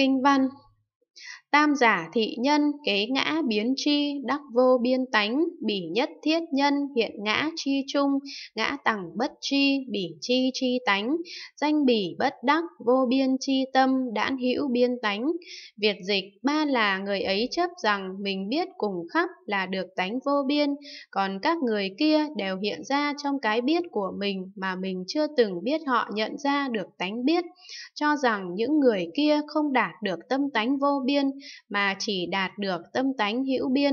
kinh văn Tam giả thị nhân kế ngã biến chi, đắc vô biên tánh, bỉ nhất thiết nhân, hiện ngã chi chung ngã tẳng bất chi, bỉ chi chi tánh, danh bỉ bất đắc, vô biên chi tâm, đãn hữu biên tánh. Việt dịch ba là người ấy chấp rằng mình biết cùng khắp là được tánh vô biên, còn các người kia đều hiện ra trong cái biết của mình mà mình chưa từng biết họ nhận ra được tánh biết, cho rằng những người kia không đạt được tâm tánh vô biên, mà chỉ đạt được tâm tánh hữu biên.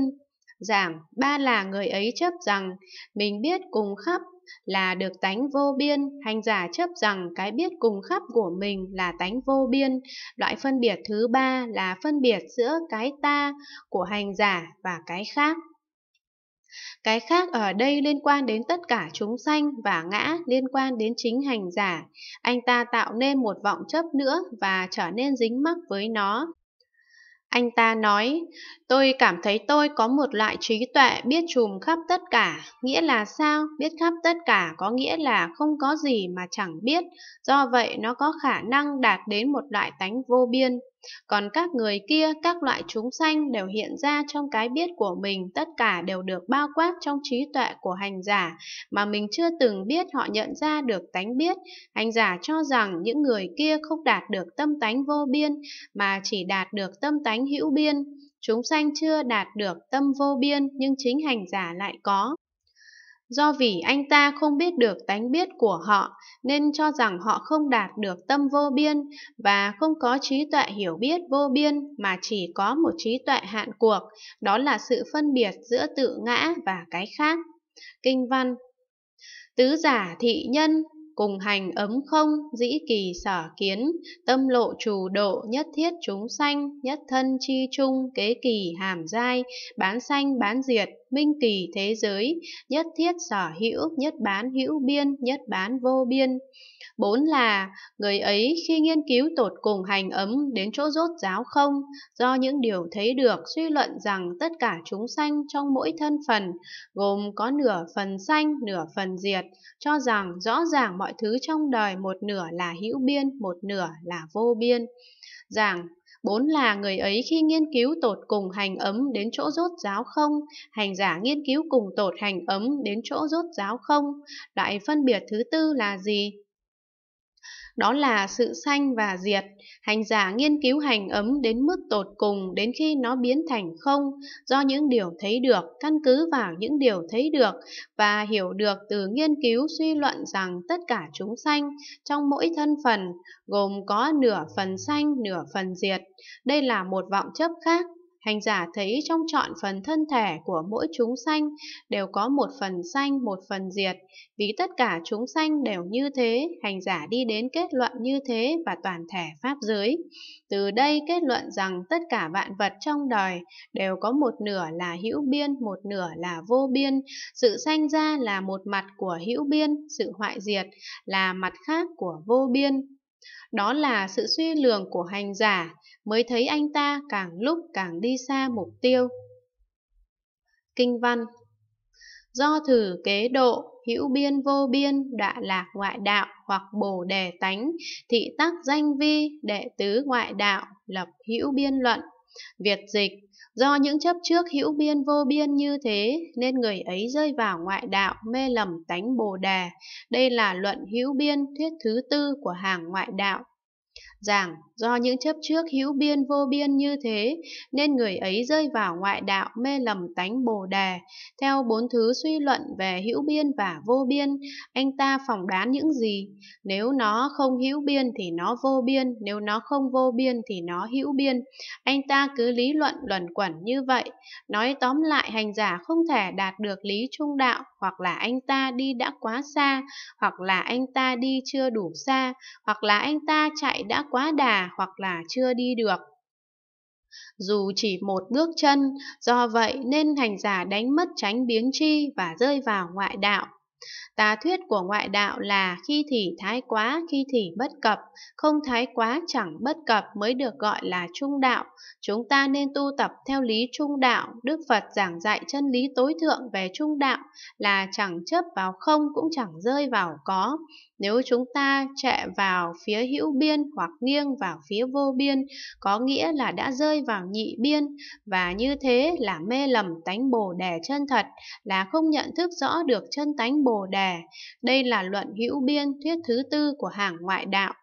Giảng ba là người ấy chấp rằng mình biết cùng khắp là được tánh vô biên, hành giả chấp rằng cái biết cùng khắp của mình là tánh vô biên. Loại phân biệt thứ ba là phân biệt giữa cái ta của hành giả và cái khác. Cái khác ở đây liên quan đến tất cả chúng sanh và ngã liên quan đến chính hành giả. Anh ta tạo nên một vọng chấp nữa và trở nên dính mắc với nó. Anh ta nói, tôi cảm thấy tôi có một loại trí tuệ biết trùm khắp tất cả, nghĩa là sao? Biết khắp tất cả có nghĩa là không có gì mà chẳng biết, do vậy nó có khả năng đạt đến một loại tánh vô biên. Còn các người kia, các loại chúng sanh đều hiện ra trong cái biết của mình, tất cả đều được bao quát trong trí tuệ của hành giả, mà mình chưa từng biết họ nhận ra được tánh biết. Hành giả cho rằng những người kia không đạt được tâm tánh vô biên, mà chỉ đạt được tâm tánh hữu biên. Chúng sanh chưa đạt được tâm vô biên nhưng chính hành giả lại có. Do vì anh ta không biết được tánh biết của họ nên cho rằng họ không đạt được tâm vô biên và không có trí tuệ hiểu biết vô biên mà chỉ có một trí tuệ hạn cuộc, đó là sự phân biệt giữa tự ngã và cái khác. Kinh văn Tứ giả thị nhân, cùng hành ấm không, dĩ kỳ sở kiến, tâm lộ trù độ, nhất thiết chúng sanh, nhất thân chi chung kế kỳ hàm giai, bán sanh bán diệt, minh kỳ thế giới, nhất thiết sở hữu, nhất bán hữu biên, nhất bán vô biên. Bốn là, người ấy khi nghiên cứu tột cùng hành ấm đến chỗ rốt giáo không, do những điều thấy được suy luận rằng tất cả chúng sanh trong mỗi thân phần, gồm có nửa phần sanh, nửa phần diệt, cho rằng rõ ràng mọi thứ trong đời một nửa là hữu biên, một nửa là vô biên. Giảng bốn là người ấy khi nghiên cứu tột cùng hành ấm đến chỗ rốt giáo không, hành giả nghiên cứu cùng tột hành ấm đến chỗ rốt giáo không. Loại phân biệt thứ tư là gì? đó là sự sanh và diệt. Hành giả nghiên cứu hành ấm đến mức tột cùng đến khi nó biến thành không do những điều thấy được, căn cứ vào những điều thấy được và hiểu được từ nghiên cứu suy luận rằng tất cả chúng sanh trong mỗi thân phần gồm có nửa phần sanh, nửa phần diệt. Đây là một vọng chấp khác Hành giả thấy trong trọn phần thân thể của mỗi chúng sanh đều có một phần sanh, một phần diệt. Vì tất cả chúng sanh đều như thế, hành giả đi đến kết luận như thế và toàn thể Pháp giới. Từ đây kết luận rằng tất cả vạn vật trong đời đều có một nửa là hữu biên, một nửa là vô biên. Sự sanh ra là một mặt của hữu biên, sự hoại diệt là mặt khác của vô biên. Đó là sự suy lường của hành giả mới thấy anh ta càng lúc càng đi xa mục tiêu. Kinh văn Do thử kế độ, hữu biên vô biên, đạ lạc ngoại đạo hoặc bồ đề tánh, thị tắc danh vi, đệ tứ ngoại đạo, lập hữu biên luận. Việt dịch, do những chấp trước hữu biên vô biên như thế nên người ấy rơi vào ngoại đạo mê lầm tánh Bồ đề. Đây là luận hữu biên thuyết thứ tư của hàng ngoại đạo rằng do những chấp trước hữu biên vô biên như thế nên người ấy rơi vào ngoại đạo mê lầm tánh bồ đề theo bốn thứ suy luận về hữu biên và vô biên anh ta phỏng đoán những gì nếu nó không hữu biên thì nó vô biên nếu nó không vô biên thì nó hữu biên anh ta cứ lý luận luẩn quẩn như vậy nói tóm lại hành giả không thể đạt được lý trung đạo hoặc là anh ta đi đã quá xa hoặc là anh ta đi chưa đủ xa hoặc là anh ta chạy đã quá đà hoặc là chưa đi được. Dù chỉ một bước chân, do vậy nên hành giả đánh mất tránh biếng chi và rơi vào ngoại đạo. Tà thuyết của ngoại đạo là khi thì thái quá, khi thì bất cập, không thái quá chẳng bất cập mới được gọi là trung đạo. Chúng ta nên tu tập theo lý trung đạo, Đức Phật giảng dạy chân lý tối thượng về trung đạo là chẳng chấp vào không cũng chẳng rơi vào có, nếu chúng ta chạy vào phía hữu biên hoặc nghiêng vào phía vô biên, có nghĩa là đã rơi vào nhị biên, và như thế là mê lầm tánh bồ đề chân thật, là không nhận thức rõ được chân tánh bồ đề. Đây là luận hữu biên thuyết thứ tư của hàng ngoại đạo.